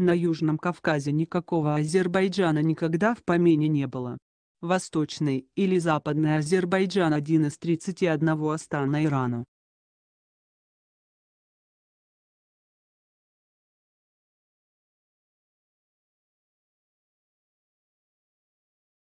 На Южном Кавказе никакого Азербайджана никогда в помине не было. Восточный или Западный Азербайджан один из 31 остана Ирану.